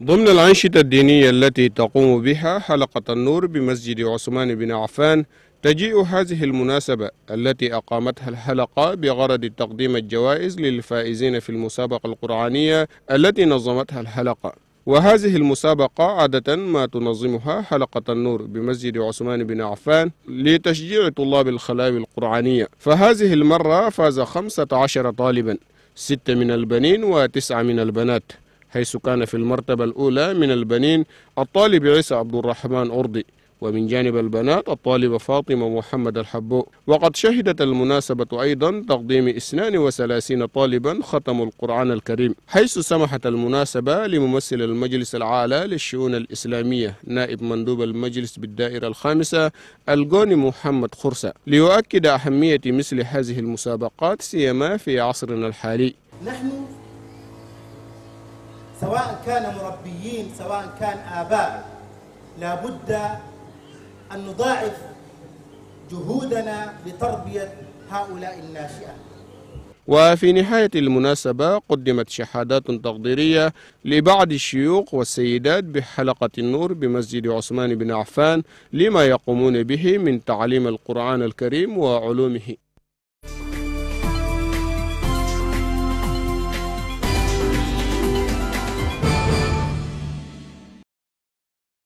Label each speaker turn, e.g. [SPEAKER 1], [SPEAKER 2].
[SPEAKER 1] ضمن الأنشطة الدينية التي تقوم بها حلقة النور بمسجد عثمان بن عفان تجيء هذه المناسبة التي أقامتها الحلقة بغرض تقديم الجوائز للفائزين في المسابقة القرآنية التي نظمتها الحلقة وهذه المسابقة عادة ما تنظمها حلقة النور بمسجد عثمان بن عفان لتشجيع طلاب الخلاوي القرآنية فهذه المرة فاز 15 طالبا ستة من البنين وتسعة من البنات حيث كان في المرتبة الأولى من البنين الطالب عيسى عبد الرحمن أرضي ومن جانب البنات الطالبة فاطمة محمد الحبو وقد شهدت المناسبة أيضا تقديم 32 طالبا ختموا القرآن الكريم حيث سمحت المناسبة لممثل المجلس العالي للشؤون الإسلامية نائب مندوب المجلس بالدائرة الخامسة الجوني محمد خرسة ليؤكد أهمية مثل هذه المسابقات سيما في عصرنا الحالي
[SPEAKER 2] نحن سواء كان مربيين سواء كان آباء لابد أن نضاعف جهودنا لتربية هؤلاء الناشئة
[SPEAKER 1] وفي نهاية المناسبة قدمت شهادات تقديرية لبعض الشيوخ والسيدات بحلقة النور بمسجد عثمان بن عفان لما يقومون به من تعليم القرآن الكريم وعلومه